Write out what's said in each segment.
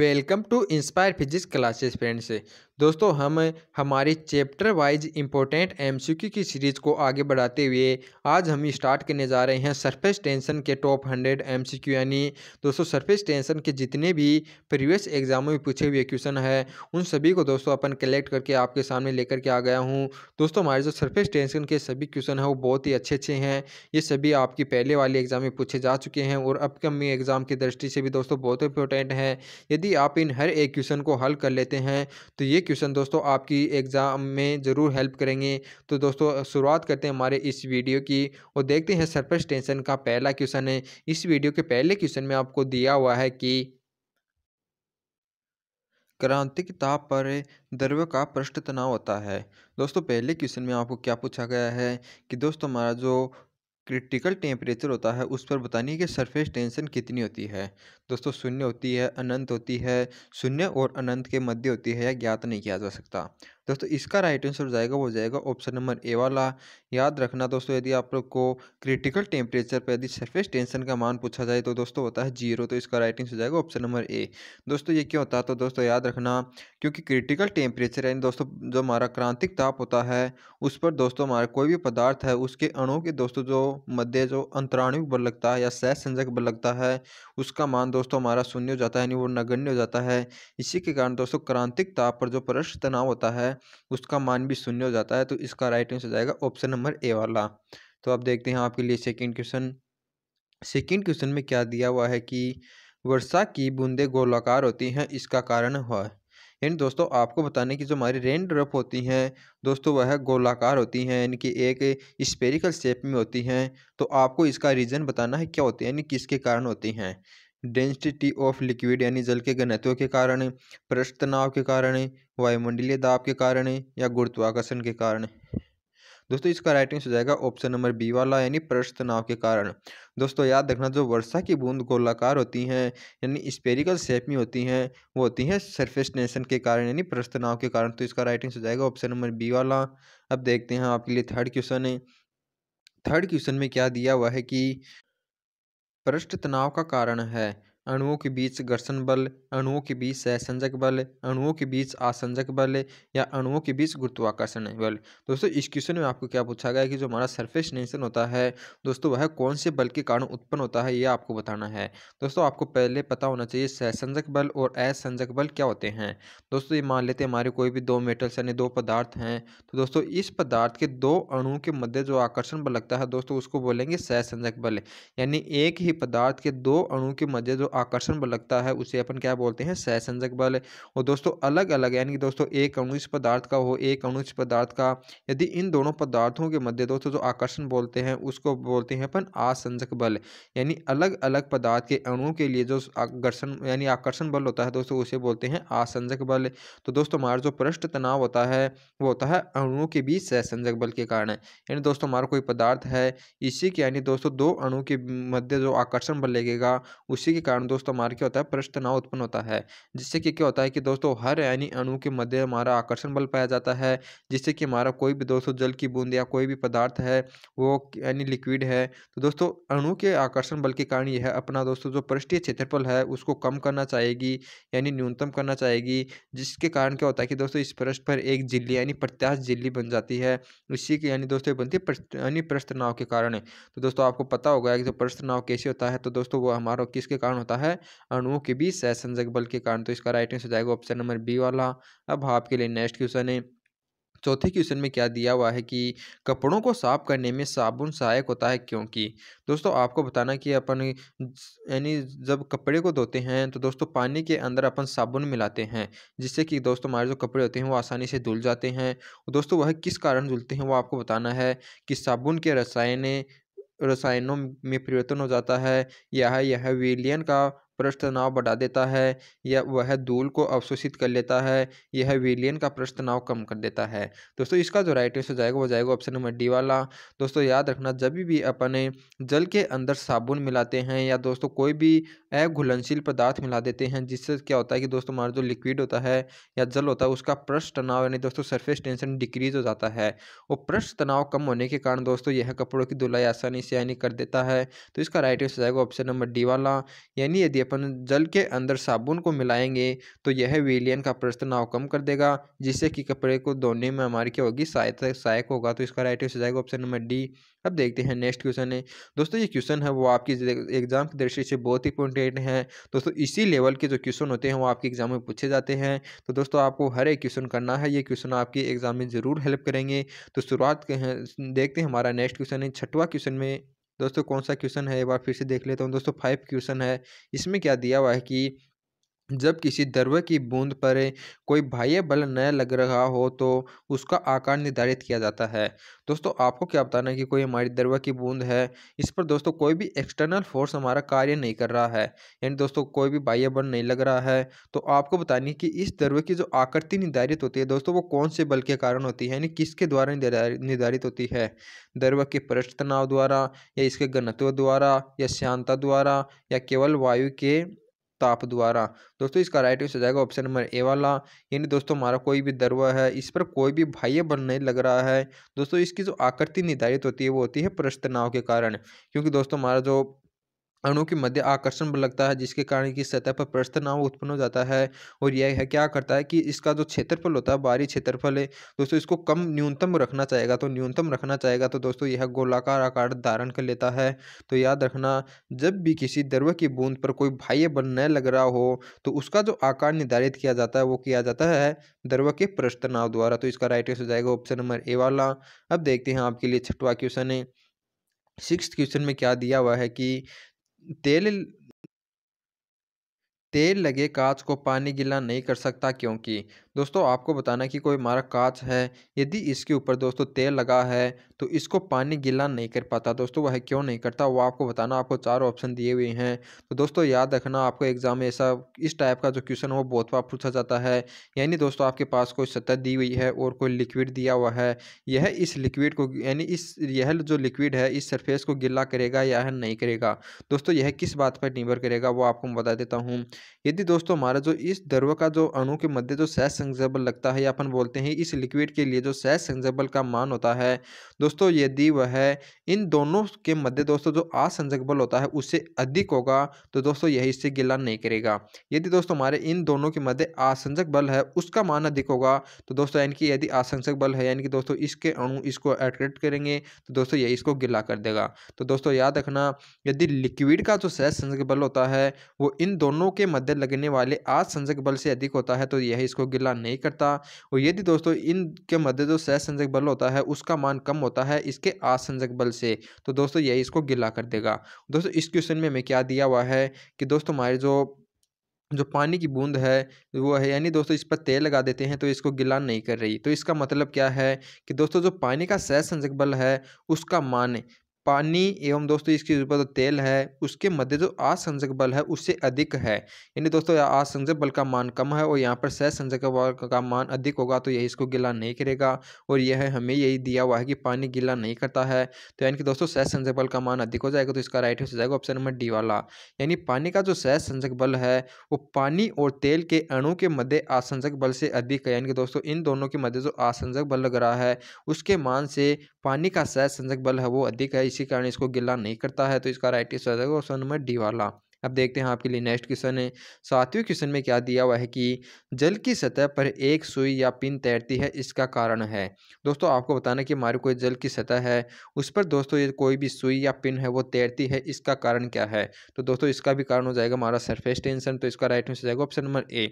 welcome to inspire physics classes friends दोस्तों हम हमारी चैप्टर वाइज इम्पोर्टेंट एमसीक्यू की सीरीज़ को आगे बढ़ाते हुए आज हम स्टार्ट करने जा रहे हैं सरफेस टेंशन के टॉप हंड्रेड एमसीक्यू यानी दोस्तों सरफेस टेंशन के जितने भी प्रीवियस एग्जामों में पूछे हुए क्वेश्चन है उन सभी को दोस्तों अपन कलेक्ट करके आपके सामने लेकर के आ गया हूँ दोस्तों हमारे जो सर्फेस टेंशन के सभी क्वेश्चन हैं वो बहुत ही अच्छे अच्छे हैं ये सभी आपकी पहले वाले एग्जाम में पूछे जा चुके हैं और अपकमिंग एग्जाम की दृष्टि से भी दोस्तों बहुत इंपॉर्टेंट है यदि आप इन हर एक क्वेश्चन को हल कर लेते हैं तो ये क्वेश्चन दोस्तों आपकी एग्ज़ाम में ज़रूर हेल्प करेंगे तो दोस्तों शुरुआत करते हैं हमारे इस वीडियो की और देखते हैं सरफेस टेंशन का पहला क्वेश्चन है इस वीडियो के पहले क्वेश्चन में आपको दिया हुआ है कि क्रांतिक ताप पर द्रव्य का पृष्ठ तनाव होता है दोस्तों पहले क्वेश्चन में आपको क्या पूछा गया है कि दोस्तों हमारा जो क्रिटिकल टेम्परेचर होता है उस पर बतानी कि सरफेस टेंशन कितनी होती है दोस्तों शून्य होती है अनंत होती है शून्य और अनंत के मध्य होती है या ज्ञात नहीं किया जा सकता दोस्तों इसका राइट आंसर हो जाएगा वो हो जाएगा ऑप्शन नंबर ए वाला याद रखना दोस्तों यदि आप लोग को क्रिटिकल टेम्परेचर पर यदि सरफेस टेंशन का मान पूछा जाए तो दोस्तों होता है जीरो तो इसका राइट आंसर हो जाएगा ऑप्शन नंबर ए दोस्तों ये क्यों होता है तो दोस्तों याद रखना क्योंकि क्रिटिकल टेम्परेचर यानी दोस्तों जो हमारा क्रांतिक ताप होता है उस पर दोस्तों हमारा कोई भी पदार्थ है उसके अणु के दोस्तों जो मध्य जो अंतराणु बल लगता है या सह संजक बल लगता है उसका मान दोस्तों हमारा शून्य हो जाता है यानी वो नगण्य हो जाता है इसी के कारण दोस्तों क्रांतिक ताप पर जो परस्पर तनाव होता है है उसका मान भी शून्य हो जाता है तो इसका राइट आंसर जाएगा ऑप्शन नंबर ए वाला तो आप देखते हैं आपके लिए सेकेंड क्वेश्चन सेकेंड क्वेश्चन में क्या दिया हुआ है कि वर्षा की बूंदें गोलाकार होती हैं इसका कारण हुआ है यानी दोस्तों आपको बताने की जो हमारी रेन ड्रॉप होती हैं दोस्तों वह गोलाकार होती हैं यानी कि एक स्पेरिकल शेप में होती हैं तो आपको इसका रीज़न बताना है क्या होती है यानी किसके कारण होती हैं डेंसिटी ऑफ लिक्विड यानी जल के घनत्व के कारण पृष्ठ तनाव के कारण वायुमंडलीय दाब के कारण या गुरुत्वाकर्षण के कारण दोस्तों इसका राइट आंसर हो जाएगा ऑप्शन नंबर बी वाला यानी पृष्ठ तनाव के कारण दोस्तों याद रखना जो वर्षा की बूंद गोलाकार होती हैं यानी स्पेरिकल शेप में होती हैं वो होती हैं सरफेस टेंशन के कारण यानी पृष्ठ तनाव के कारण तो इसका राइट आंसर हो जाएगा ऑप्शन नंबर बी वाला अब देखते हैं आपके लिए थर्ड क्वेश्चन है थर्ड क्वेश्चन में क्या दिया हुआ है कि पृष्ठ तनाव का कारण है अणुओं के बीच घर्षण बल अणुओं के बीच सहसंजक बल अणुओं के बीच आसंजक बल या अणुओं के बीच गुरुत्वाकर्षण बल दोस्तों इस क्वेश्चन में आपको क्या पूछा गया कि जो हमारा सरफेस टेंशन होता है दोस्तों वह कौन से बल के कारण उत्पन्न होता है ये आपको बताना है दोस्तों आपको पहले पता होना चाहिए सहसंजक बल और असंजक बल क्या होते हैं दोस्तों ये मान लेते हैं हमारे कोई भी दो मेटल्स यानी दो पदार्थ हैं तो दोस्तों इस पदार्थ के दो अणुओं के मध्य जो आकर्षण बल लगता है दोस्तों उसको बोलेंगे सहसंजक बल यानी एक ही पदार्थ के दो अणु के मध्य जो आकर्षण बल लगता है उसे अपन क्या बोलते हैं सहसंजक बल और दोस्तों अलग अलग यानी कि दोस्तों एक अणुच पदार्थ का हो एक अणु पदार्थ का यदि इन दोनों पदार्थों के मध्य दोस्तों जो आकर्षण बोलते हैं उसको बोलते हैं अपन आसंजक बल यानी अलग अलग पदार्थ के अणुओं के लिए जो आकर्षण यानी आकर्षण बल होता है दोस्तों उसे बोलते हैं आसंजक बल तो दोस्तों हमारा जो पृष्ठ तनाव होता है वो होता है अणुओं के बीच सहसंजक बल के कारण यानी दोस्तों हमारा कोई पदार्थ है इसी के यानी दोस्तों दो अणु के मध्य जो आकर्षण बल लगेगा उसी के कारण कारण दोस्तों हमारा क्या होता है पृष्ठ तनाव उत्पन्न होता है जिससे कि क्या होता है कि दोस्तों हर यानी अणु के मध्य हमारा आकर्षण बल पाया जाता है जिससे कि हमारा कोई भी दोस्तों जल की बूंद या कोई भी पदार्थ है वो यानी लिक्विड है तो दोस्तों अणु के आकर्षण बल के कारण यह अपना दोस्तों जो पृष्ठीय क्षेत्रफल है उसको कम करना चाहेगी यानी न्यूनतम करना चाहेगी जिसके कारण क्या होता है कि दोस्तों इस पृष्ठ पर एक झिल्ली यानी प्रत्याश झिल्ली बन जाती है उसी की यानी दोस्तों बनती है यानी पृष्ठ तनाव के कारण तो दोस्तों आपको पता होगा कि जो पृष्ठ तनाव कैसे होता है तो दोस्तों वो हमारा किसके कारण होता है होता है अणुओं के बीच सहसंजक बल के कारण तो इसका राइट आंसर जाएगा ऑप्शन नंबर बी वाला अब आपके लिए नेक्स्ट क्वेश्चन है चौथे क्वेश्चन में क्या दिया हुआ है कि कपड़ों को साफ करने में साबुन सहायक होता है क्योंकि दोस्तों आपको बताना कि अपन यानी जब कपड़े को धोते हैं तो दोस्तों पानी के अंदर अपन साबुन मिलाते हैं जिससे कि दोस्तों हमारे जो कपड़े होते हैं वो आसानी से धुल जाते हैं दोस्तों वह किस कारण धुलते हैं वो आपको बताना है कि साबुन के रसायने रसायनों में परिवर्तन हो जाता है यह यह विलियन का पृष्ठ तनाव बढ़ा देता है या वह धूल को अवशोषित कर लेता है यह विलियन का पृष्ठ तनाव कम कर देता है दोस्तों इसका जो राइट आंसर जाएगा वो जाएगा ऑप्शन नंबर डी वाला दोस्तों याद रखना जब भी अपने जल के अंदर साबुन मिलाते हैं या दोस्तों कोई भी अघुलनशील पदार्थ मिला देते हैं जिससे क्या होता है कि दोस्तों हमारा जो लिक्विड होता है या जल होता है उसका पृष्ठ तनाव यानी दोस्तों सरफेस टेंशन डिक्रीज हो जाता है और पृष्ठ तनाव कम होने के कारण दोस्तों यह कपड़ों की धुलाई आसानी से यानी कर देता है तो इसका राइट आंसर जाएगा ऑप्शन नंबर डी वाला यानी यदि अपन जल के अंदर साबुन को मिलाएंगे तो यह विलियन का प्रस्तनाव कम कर देगा जिससे कि कपड़े को धोने में हमारी क्या होगी सहायता सहायक होगा तो इसका राइट हो जाएगा ऑप्शन नंबर डी अब देखते हैं नेक्स्ट क्वेश्चन है दोस्तों ये क्वेश्चन है वो आपकी एग्जाम की दृष्टि से बहुत ही इंपॉर्टेंट है दोस्तों इसी लेवल के जो क्वेश्चन होते हैं वो आपके एग्जाम में पूछे जाते हैं तो दोस्तों आपको हर एक क्वेश्चन करना है ये क्वेश्चन आपके एग्जाम में ज़रूर हेल्प करेंगे तो शुरुआत देखते हैं हमारा नेक्स्ट क्वेश्चन है छठवा क्वेश्चन में दोस्तों कौन सा क्वेश्चन है एक बार फिर से देख लेता हूँ दोस्तों फाइव क्वेश्चन है इसमें क्या दिया हुआ है कि जब किसी द्रव्य की बूंद पर कोई बाह्य बल न लग रहा हो तो उसका आकार निर्धारित किया जाता है दोस्तों आपको क्या बताना है कि कोई हमारी द्रव्य की बूंद है इस पर दोस्तों कोई भी एक्सटर्नल फोर्स हमारा कार्य नहीं कर रहा है यानी दोस्तों कोई भी बाह्य बल नहीं लग रहा है तो आपको बतानी कि इस द्रव्य की जो आकृति निर्धारित होती है दोस्तों वो कौन से बल के कारण होती है यानी किसके द्वारा निर्धारित होती है द्रव्य के पृष्ठ तनाव द्वारा या इसके घनत्व द्वारा या श्यांता द्वारा या केवल वायु के ताप द्वारा दोस्तों इसका राइट आंसर हो जाएगा ऑप्शन नंबर ए वाला यानी दोस्तों हमारा कोई भी दरवा है इस पर कोई भी बाह्य बल नहीं लग रहा है दोस्तों इसकी जो आकृति निर्धारित होती है वो होती है प्रस्तनाव के कारण क्योंकि दोस्तों हमारा जो अणु के मध्य आकर्षण बल लगता है जिसके कारण की सतह पर प्रस्थ नाव उत्पन्न हो जाता है और यह है क्या करता है कि इसका जो क्षेत्रफल होता है बाहरी क्षेत्रफल है दोस्तों इसको कम न्यूनतम रखना चाहेगा तो न्यूनतम रखना चाहेगा तो दोस्तों यह गोलाकार आकार धारण कर लेता है तो याद रखना जब भी किसी द्रव की बूंद पर कोई बाह्य बल न लग रहा हो तो उसका जो आकार निर्धारित किया जाता है वो किया जाता है द्रव के प्रस्त नाव द्वारा तो इसका राइट आंसर हो जाएगा ऑप्शन नंबर ए वाला अब देखते हैं आपके लिए छठवा क्वेश्चन है सिक्स क्वेश्चन में क्या दिया हुआ है कि तेल तेल लगे कांच को पानी गीला नहीं कर सकता क्योंकि दोस्तों आपको बताना कि कोई हमारा कांच है यदि इसके ऊपर दोस्तों तेल लगा है तो इसको पानी गीला नहीं कर पाता दोस्तों वह क्यों नहीं करता वो आपको बताना आपको चार ऑप्शन दिए हुए हैं तो दोस्तों याद रखना आपको एग्जाम में ऐसा इस टाइप का जो क्वेश्चन वो बहुत बार पूछा जाता है यानी दोस्तों आपके पास कोई सतह दी हुई है और कोई लिक्विड दिया हुआ है यह इस लिक्विड को यानी इस यह जो लिक्विड है इस सरफेस को गिला करेगा या नहीं करेगा दोस्तों यह किस बात पर निर्भर करेगा वो आपको मैं बता देता हूँ यदि दोस्तों हमारा जो इस द्रव का जो अणु के मध्य जो सह सहसंजबल लगता है या अपन बोलते हैं इस लिक्विड के लिए जो सहसंजबल का मान होता है दोस्तों यदि वह इन दोनों के मध्य दोस्तों जो असंजबल होता है उससे अधिक होगा तो दोस्तों यह इससे गिला नहीं करेगा यदि दोस्तों हमारे इन दोनों के मध्य आसंजक बल है उसका मान अधिक होगा तो दोस्तों यानी कि यदि आसंजक बल है यानी कि दोस्तों इसके अणु इसको अट्रैक्ट करेंगे तो दोस्तों यही इसको गिला कर देगा तो दोस्तों याद रखना यदि लिक्विड का जो सहसंजक बल होता है वो इन दोनों के मध्य लगने वाले असंजक बल से अधिक होता है तो यह इसको गिला पूरा नहीं करता और यदि दोस्तों इनके मध्य जो सहसंजक बल होता है उसका मान कम होता है इसके असंजक बल से तो दोस्तों यही इसको गिला कर देगा दोस्तों इस क्वेश्चन में हमें क्या दिया हुआ है कि दोस्तों हमारे जो जो पानी की बूंद है वो है यानी दोस्तों इस पर तेल लगा देते हैं तो इसको गिला नहीं कर रही तो इसका मतलब क्या है कि दोस्तों जो पानी का सहसंजक बल है उसका मान पानी एवं दोस्तों इसके ऊपर जो तेल है उसके मध्य जो असंजक बल है उससे अधिक है यानी दोस्तों असंजक बल का मान कम है और यहाँ पर सहसंजक बल का मान अधिक होगा तो यह इसको गीला नहीं करेगा और यह हमें यही दिया हुआ है कि पानी गीला नहीं करता है तो यानी कि दोस्तों सहसंजक बल का मान अधिक हो जाएगा तो इसका राइट आंसर हो जाएगा ऑप्शन नंबर डी वाला यानी पानी का जो सहसंजक बल है वो पानी और तेल के अणु के मध्य असंजक बल से अधिक है यानी कि दोस्तों इन दोनों के मध्य जो असंजक बल लग रहा है उसके मान से पानी का सहसंजक बल है वो अधिक है इसी कारण इसको गिला नहीं करता है तो इसका राइट आंसर हो जाएगा ऑप्शन नंबर डी वाला अब देखते हैं आपके लिए नेक्स्ट क्वेश्चन है सातवें क्वेश्चन में क्या दिया हुआ है कि जल की सतह पर एक सुई या पिन तैरती है इसका कारण है दोस्तों आपको बताना कि हमारे कोई जल की सतह है उस पर दोस्तों ये कोई भी सुई या पिन है वो तैरती है इसका कारण क्या है तो दोस्तों इसका भी कारण हो जाएगा हमारा सरफेस टेंशन तो इसका राइट आंसर हो जाएगा ऑप्शन नंबर ए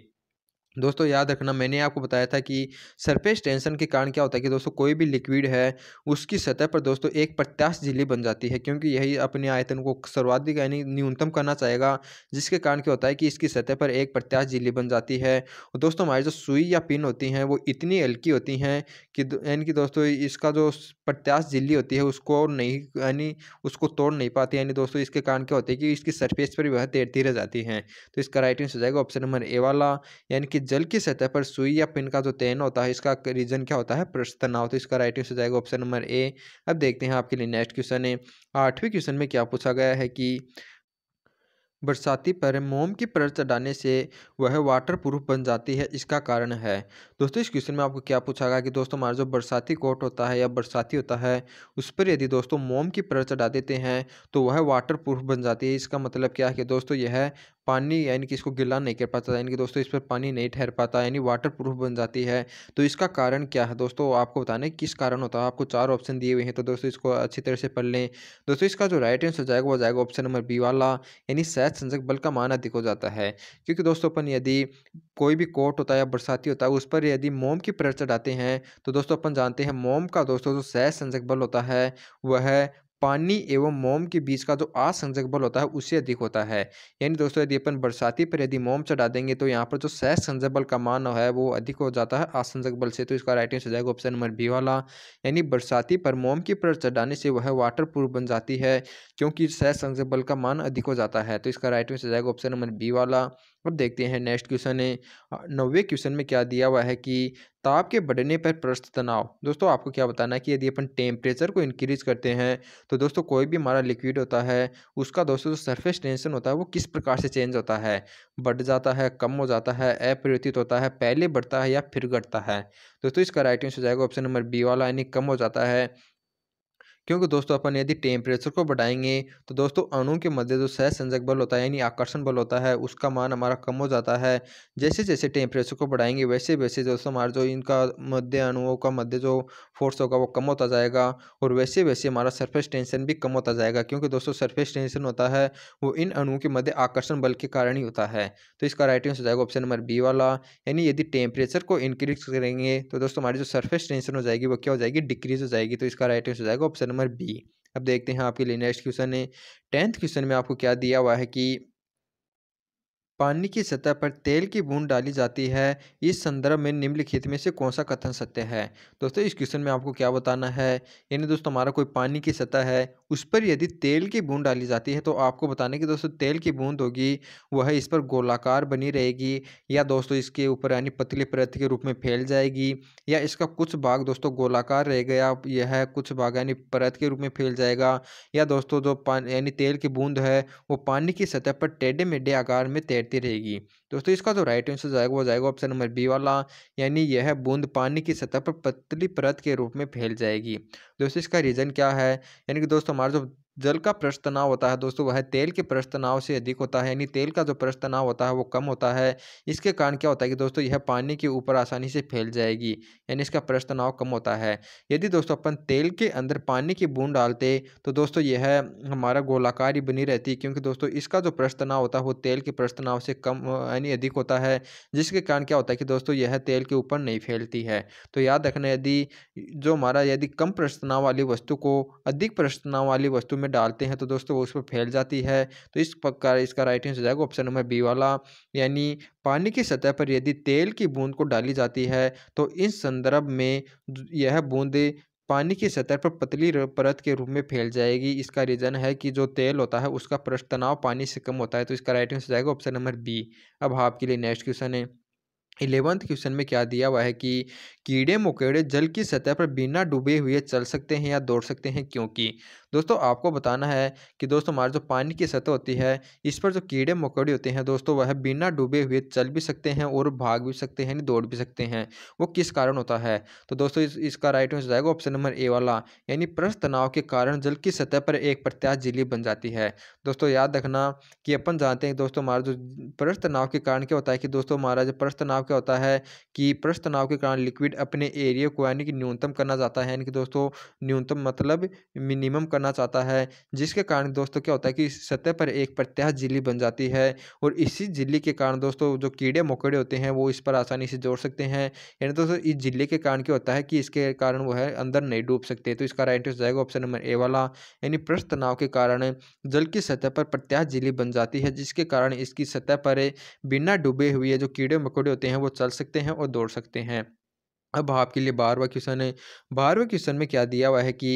दोस्तों याद रखना मैंने आपको बताया था कि सरफेस टेंशन के कारण क्या होता है कि दोस्तों कोई भी लिक्विड है उसकी सतह पर दोस्तों एक प्रत्याश झिल्ली बन जाती है क्योंकि यही अपने आयतन को सर्वाधिक यानी न्यूनतम करना चाहेगा जिसके कारण क्या होता है कि इसकी सतह पर एक प्रत्याश झिल्ली बन जाती है और दोस्तों हमारी जो सुई या पिन होती हैं वो इतनी हल्की होती हैं कि यानी कि दोस्तों इसका जो प्रत्याश झिल्ली होती है उसको नहीं यानी उसको तोड़ नहीं पाती यानी दोस्तों इसके कारण क्या होता है कि इसकी सरफेस पर वह तैरती रह जाती हैं तो इसका राइटिंग हो जाएगा ऑप्शन नंबर ए वाला यानी कि जल की सतह पर सुई या पिन का जो तैन होता है इसका रीजन क्या होता है पृष्ठ तो इसका राइट आंसर जाएगा ऑप्शन नंबर ए अब देखते हैं आपके लिए नेक्स्ट क्वेश्चन है आठवें क्वेश्चन में क्या पूछा गया है कि बरसाती पर मोम की परत चढ़ाने से वह वाटर प्रूफ बन जाती है इसका कारण है दोस्तों इस क्वेश्चन में आपको क्या पूछा गया कि दोस्तों हमारा जो बरसाती कोट होता है या बरसाती होता है उस पर यदि दोस्तों मोम की परत चढ़ा देते हैं तो वह वाटर प्रूफ बन जाती है इसका मतलब क्या है कि दोस्तों यह पानी यानी कि इसको गिला नहीं कर पाता यानी कि दोस्तों इस पर पानी नहीं ठहर पाता यानी वाटर प्रूफ बन जाती है तो इसका कारण क्या है दोस्तों आपको बताने किस कारण होता है आपको चार ऑप्शन दिए हुए हैं तो दोस्तों इसको अच्छी तरह से पढ़ लें दोस्तों इसका जो राइट आंसर जाएगा वो जाएगा ऑप्शन नंबर बी वाला यानी सहज संजक बल का मान अधिक हो जाता है क्योंकि दोस्तों अपन यदि कोई भी कोट होता है या बरसाती होता है उस पर यदि मोम की प्रेयर चढ़ाते हैं तो दोस्तों अपन जानते हैं मोम का दोस्तों जो सह संजक बल होता है वह पानी एवं मोम के बीच का जो असंजक बल होता है उससे अधिक होता है यानी दोस्तों यदि अपन बरसाती पर यदि मोम चढ़ा देंगे तो यहाँ पर जो सह संजक बल का मान है वो अधिक हो जाता है असंजक बल से तो इसका राइट आंसर हो जाएगा ऑप्शन नंबर बी वाला यानी बरसाती पर मोम की पर चढ़ाने से वह वाटर प्रूफ बन जाती है क्योंकि सह संजक बल का मान अधिक हो जाता है तो इसका राइट आंसर हो जाएगा ऑप्शन नंबर बी वाला अब देखते हैं नेक्स्ट क्वेश्चन है नवे क्वेश्चन में क्या दिया हुआ है कि ताप के बढ़ने पर प्रस्त तनाव दोस्तों आपको क्या बताना है कि यदि अपन टेम्परेचर को इंक्रीज करते हैं तो दोस्तों कोई भी हमारा लिक्विड होता है उसका दोस्तों जो सरफेस टेंशन होता है वो किस प्रकार से चेंज होता है बढ़ जाता है कम हो जाता है अपरिवर्तित होता है पहले बढ़ता है या फिर घटता है दोस्तों इसका राइट आंसर हो जाएगा ऑप्शन नंबर बी वाला यानी कम हो जाता है क्योंकि दोस्तों अपन यदि टेम्परेचर को बढ़ाएंगे तो दोस्तों अणु के मध्य जो सह संजक बल होता है यानी आकर्षण बल होता है उसका मान हमारा कम हो जाता है जैसे जैसे टेम्परेचर को बढ़ाएंगे वैसे वैसे दोस्तों हमारा जो इनका मध्य अणुओं का मध्य जो फोर्स होगा वो कम होता जाएगा और वैसे वैसे हमारा सर्फेस टेंशन भी कम होता जाएगा क्योंकि दोस्तों सर्फेस टेंशन होता है वो इन अणुओं के मध्य आकर्षण बल के कारण ही होता है तो इसका राइट आंसर हो जाएगा ऑप्शन नंबर बी वाला यानी यदि टेम्परेचर को इंक्रीज करेंगे तो दोस्तों हमारी जो सर्फेस टेंशन हो जाएगी वो क्या हो जाएगी डिक्रीज हो जाएगी तो इसका राइट आंसर हो जाएगा ऑप्शन नंबर नंबर बी अब देखते हैं आपके लिए नेक्स्ट क्वेश्चन है टेंथ क्वेश्चन में आपको क्या दिया हुआ है कि पानी की सतह पर तेल की बूंद डाली जाती है इस संदर्भ में निम्नलिखित में से कौन सा कथन सत्य है दोस्तों इस क्वेश्चन में आपको क्या बताना है यानी दोस्तों हमारा कोई पानी की सतह है उस पर यदि तेल की बूंद डाली जाती है तो आपको बताने की दोस्तों तेल की बूंद होगी वह इस पर गोलाकार बनी रहेगी या दोस्तों इसके ऊपर यानी पतली परत के रूप में फैल जाएगी या इसका कुछ भाग दोस्तों गोलाकार रह गया यह कुछ भाग यानी परत के रूप में फैल जाएगा या दोस्तों जो पानी यानी तेल की बूंद है वो पानी की सतह पर टेढ़े मेढे आकार में तैर रहती रहेगी दोस्तों इसका जो राइट आंसर जाएगा वो जाएगा ऑप्शन नंबर बी वाला यानी यह बूंद पानी की सतह पर पतली परत के रूप में फैल जाएगी दोस्तों इसका रीज़न क्या है यानी कि दोस्तों हमारा जो जल का पृष्ठ तनाव होता है दोस्तों वह तेल के पृष्ठ तनाव से अधिक होता है यानी तेल का जो पृष्ठ तनाव होता है वो कम होता है इसके कारण क्या होता है कि दोस्तों यह पानी के ऊपर आसानी से फैल जाएगी यानी इसका पृष्ठ तनाव कम होता है यदि दोस्तों अपन तेल के अंदर पानी की बूंद डालते तो दोस्तों यह हमारा गोलाकार ही बनी रहती क्योंकि दोस्तों इसका जो पृष्ठ तनाव होता है वो तेल के पृष्ठ तनाव से कम यानी अधिक होता है जिसके कारण क्या होता है कि दोस्तों यह तेल के ऊपर नहीं फैलती है तो याद रखना यदि जो हमारा यदि कम पृष्ठ तनाव वाली वस्तु को अधिक पृष्ठ तनाव वाली वस्तु में डालते हैं तो दोस्तों वो उस पर फैल जाती है तो इस प्रकार इसका राइट आंसर जाएगा ऑप्शन नंबर बी वाला यानी पानी की सतह पर यदि तेल की बूंद को डाली जाती है तो इस संदर्भ में यह बूंद पानी की सतह पर पतली परत के रूप में फैल जाएगी इसका रीज़न है कि जो तेल होता है उसका पृष्ठ तनाव पानी से कम होता है तो इसका राइट आंसर जाएगा ऑप्शन नंबर बी अब आपके लिए नेक्स्ट क्वेश्चन है इलेवंथ क्वेश्चन में क्या दिया हुआ है कि कीड़े मकोड़े जल की सतह पर बिना डूबे हुए चल सकते हैं या दौड़ सकते हैं क्योंकि दोस्तों आपको बताना है कि दोस्तों हमारे जो पानी की सतह होती है इस पर जो कीड़े मकोड़े होते हैं दोस्तों वह बिना डूबे हुए चल भी सकते हैं और भाग भी सकते हैं दौड़ भी सकते हैं वो किस कारण होता है तो दोस्तों इस, इसका राइट आंसर जाएगा ऑप्शन नंबर ए वाला यानी प्रश्न तनाव के कारण जल की सतह पर एक प्रत्याश झीली बन जाती है दोस्तों याद रखना कि अपन जानते हैं दोस्तों हमारा जो प्रस्त तनाव के कारण क्या होता है कि दोस्तों हमारा जो प्रस्त तनाव क्या होता है कि प्रश्न तनाव के कारण लिक्विड अपने एरिया को यानी कि न्यूनतम करना चाहता है यानी कि दोस्तों न्यूनतम मतलब मिनिमम करना करना चाहता है जिसके कारण दोस्तों क्या होता है कि सतह पर एक प्रत्याश झिल्ली बन जाती है और इसी झिल्ली के कारण दोस्तों जो कीड़े मकोड़े होते हैं वो इस पर आसानी से जोड़ सकते हैं यानी दोस्तों इस झिल्ली के कारण क्या होता है कि इसके कारण वो है अंदर नहीं डूब सकते तो इसका राइट हो जाएगा ऑप्शन नंबर ए वाला यानी पृष्ठ तनाव के कारण जल की सतह पर प्रत्याश झिल्ली बन जाती है जिसके कारण इसकी सतह पर बिना डूबे हुए जो कीड़े मकोड़े होते हैं वो चल सकते हैं और दौड़ सकते हैं अब आपके लिए बारहवा क्वेश्चन है बारहवा क्वेश्चन में क्या दिया हुआ है कि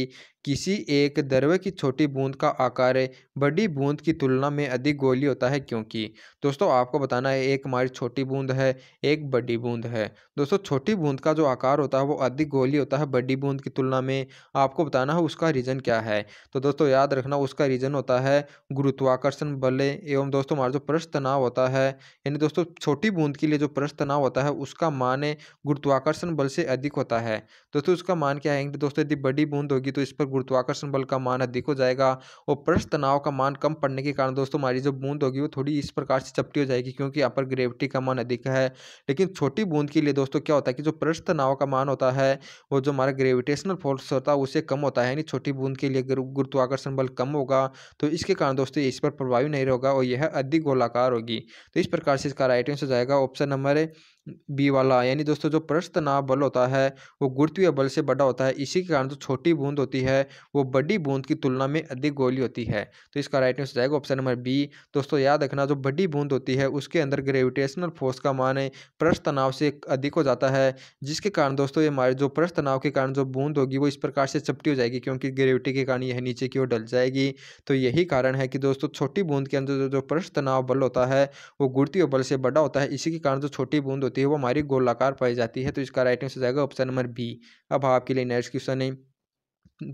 किसी एक द्रव्य की छोटी बूंद का आकार बड़ी बूंद की तुलना में अधिक गोली होता है क्योंकि दोस्तों आपको बताना है एक हमारी छोटी बूंद है एक बड़ी बूंद है दोस्तों छोटी बूंद का जो आकार होता है वो अधिक गोली होता है बड़ी बूंद की तुलना में आपको बताना है उसका रीज़न क्या है तो दोस्तों याद रखना उसका रीज़न होता है गुरुत्वाकर्षण बल एवं दोस्तों हमारा जो प्रश्न तनाव होता है यानी दोस्तों छोटी बूंद के लिए जो प्रश्न तनाव होता है उसका मान गुरुत्वाकर्षण बल से अधिक होता है दोस्तों उसका मान क्या है दोस्तों यदि बड़ी बूंद होगी तो इस पर गुरुत्वाकर्षण बल का मान अधिक हो जाएगा और पृष्ठ तनाव का मान कम पड़ने के कारण दोस्तों हमारी जो बूंद होगी वो थोड़ी इस प्रकार से चपटी हो जाएगी क्योंकि यहाँ पर ग्रेविटी का मान अधिक है लेकिन छोटी बूंद के लिए दोस्तों क्या होता है कि जो पृष्ठ तनाव का मान होता है वो जो हमारा ग्रेविटेशनल फोर्स होता है उससे कम होता है यानी छोटी बूंद के लिए गुरुत्वाकर्षण बल कम होगा तो इसके कारण दोस्तों इस पर प्रभावी नहीं होगा और यह अधिक गोलाकार होगी तो इस प्रकार से इसका राइट आंसर जाएगा ऑप्शन नंबर बी वाला यानी दोस्तों जो प्रस्त तनाव बल होता है वो गुरुत्वीय बल से बड़ा होता है इसी के कारण जो छोटी बूंद होती है वो बड़ी बूंद की तुलना में अधिक गोली होती है तो इसका राइट आंसर जाएगा ऑप्शन नंबर बी दोस्तों याद रखना जो बड़ी बूंद होती है उसके अंदर ग्रेविटेशनल फोर्स का मान प्रस्त तनाव से अधिक हो जाता है जिसके कारण दोस्तों ये हमारे जो प्रस्त तनाव के कारण जो बूंद होगी वो इस प्रकार से चपटी हो जाएगी क्योंकि ग्रेविटी के कारण यह नीचे की ओर डल जाएगी तो यही कारण है कि दोस्तों छोटी बूंद के अंदर जो प्रस्त तनाव बल होता है वो गुरुत्वीय बल से बड़ा होता है इसी के कारण जो छोटी बूंद होती होती है वो हमारी गोलाकार पाई जाती है तो इसका राइट आंसर जाएगा ऑप्शन नंबर बी अब आपके लिए नेक्स्ट क्वेश्चन है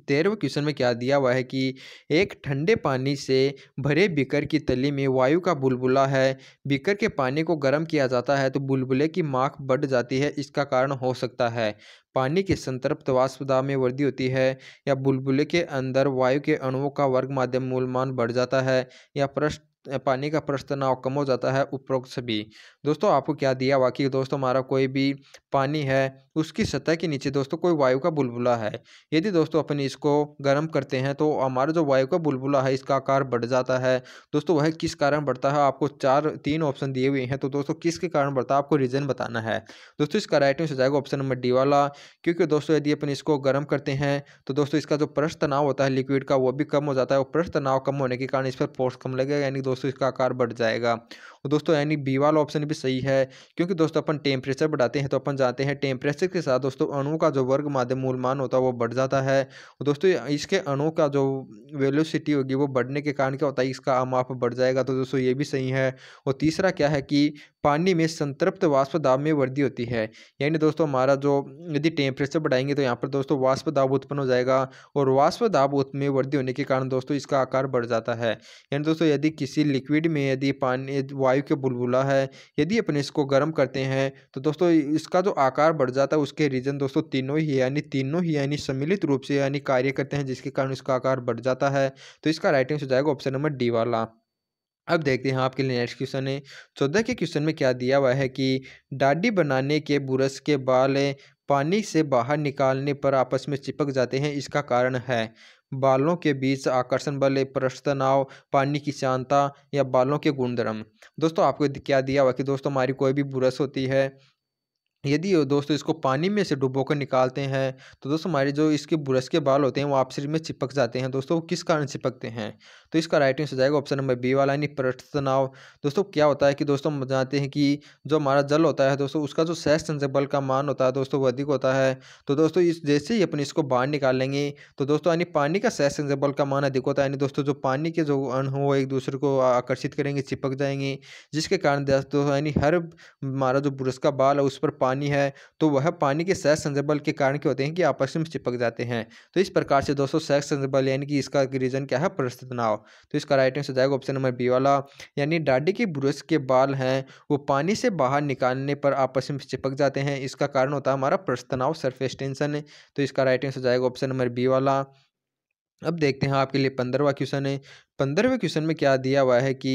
तेरहवें क्वेश्चन में क्या दिया हुआ है कि एक ठंडे पानी से भरे बिकर की तली में वायु का बुलबुला है बिकर के पानी को गर्म किया जाता है तो बुलबुले की माख बढ़ जाती है इसका कारण हो सकता है पानी के संतृप्त वाष्प में वृद्धि होती है या बुलबुले के अंदर वायु के अणुओं का वर्ग माध्यम मूलमान बढ़ जाता है या प्रश्न पानी का प्रश्न तनाव कम हो जाता है उपरोक्त सभी दोस्तों आपको क्या दिया हुआ कि दोस्तों हमारा कोई भी पानी है उसकी सतह के नीचे दोस्तों कोई वायु का बुलबुला है यदि दोस्तों अपन इसको गर्म करते हैं तो हमारा जो वायु का बुलबुला है इसका आकार बढ़ जाता है दोस्तों वह किस कारण बढ़ता है आपको चार तीन ऑप्शन दिए हुए हैं तो दोस्तों किसके कारण बढ़ता है आपको रीज़न बताना है दोस्तों इसका राइट आंसर जाएगा ऑप्शन नंबर डी वाला क्योंकि दोस्तों यदि अपन इसको गर्म करते हैं तो दोस्तों इसका जो प्रश तनाव होता है लिक्विड का वो भी कम हो जाता है और प्रश तनाव कम होने के कारण इस पर फोर्स कम लगेगा यानी दोस्तों इसका आकार बढ़ जाएगा तो दोस्तों यानी बी वाला ऑप्शन भी सही है क्योंकि दोस्तों अपन टेम्परेचर बढ़ाते हैं तो अपन जानते हैं टेम्परेचर के साथ दोस्तों अणु का जो वर्ग माध्यम मूलमान होता है वो बढ़ जाता है तो दोस्तों इसके अणु का जो वेलोसिटी होगी वो बढ़ने के कारण क्या होता है इसका अमाप बढ़ जाएगा तो दोस्तों ये भी सही है और तीसरा क्या है कि पानी में संतृप्त वाष्प दाब में वृद्धि होती है यानी दोस्तों हमारा जो यदि टेम्परेचर बढ़ाएंगे तो यहाँ पर दोस्तों वाष्प दाब उत्पन्न हो जाएगा और वाष्प दाब में वृद्धि होने के कारण दोस्तों इसका आकार बढ़ जाता है यानी दोस्तों यदि किसी लिक्विड में यदि पानी वायु के बुलबुला है यदि अपने इसको गर्म करते हैं तो दोस्तों इसका जो आकार बढ़ जाता है उसके रीजन दोस्तों तीनों ही यानी तीनों ही यानी सम्मिलित रूप से यानी कार्य करते हैं जिसके कारण इसका आकार बढ़ जाता है तो इसका राइट आंसर हो जाएगा ऑप्शन नंबर डी वाला अब देखते हैं आपके लिए नेक्स्ट क्वेश्चन है चौदह के क्वेश्चन में क्या दिया हुआ है कि डाडी बनाने के बुरस के बाल पानी से बाहर निकालने पर आपस में चिपक जाते हैं इसका कारण है बालों के बीच आकर्षण बल पृष्ठ तनाव पानी की शांता या बालों के गुणधर्म दोस्तों आपको क्या दिया हुआ कि दोस्तों हमारी कोई भी बुरस होती है यदि दोस्तों इसको पानी में से डुबो कर निकालते हैं तो दोस्तों हमारे जो इसके बुरस के बाल होते हैं वो आप शरीर में चिपक जाते हैं दोस्तों वो किस कारण चिपकते हैं तो इसका राइट आंसर जाएगा ऑप्शन नंबर बी वाला यानी पृष्ठ दोस्तों क्या होता है कि दोस्तों हम जानते हैं कि जो हमारा जल होता है दोस्तों उसका जो सहसंचक संजल का मान होता है दोस्तों वो अधिक होता है तो दोस्तों इस जैसे ही अपने इसको बाहर निकालेंगे तो दोस्तों यानी पानी का सहसंचक संजल का मान अधिक होता है यानी दोस्तों जो पानी के जो अण वो एक दूसरे को आकर्षित करेंगे चिपक जाएंगे जिसके कारण दोस्तों यानी हर हमारा जो बुरस का बाल है उस पर पानी है तो वह पानी के सह संजल के कारण क्या होते हैं कि आपस में चिपक जाते हैं तो इस प्रकार से दोस्तों सहसंचक संजल यानी कि इसका रीजन क्या है प्रस्तनाव तनाव तो इसका राइट आंसर जाएगा ऑप्शन नंबर बी वाला यानी डाडी की ब्रश के बाल हैं वो पानी से बाहर निकालने पर आपस में चिपक जाते हैं इसका कारण होता है हमारा प्रस्तनाव सरफेस टेंशन तो इसका राइट आंसर जाएगा ऑप्शन नंबर बी वाला अब देखते हैं आपके लिए पंद्रहवा क्वेश्चन है पंद्रहवें क्वेश्चन में क्या दिया हुआ है कि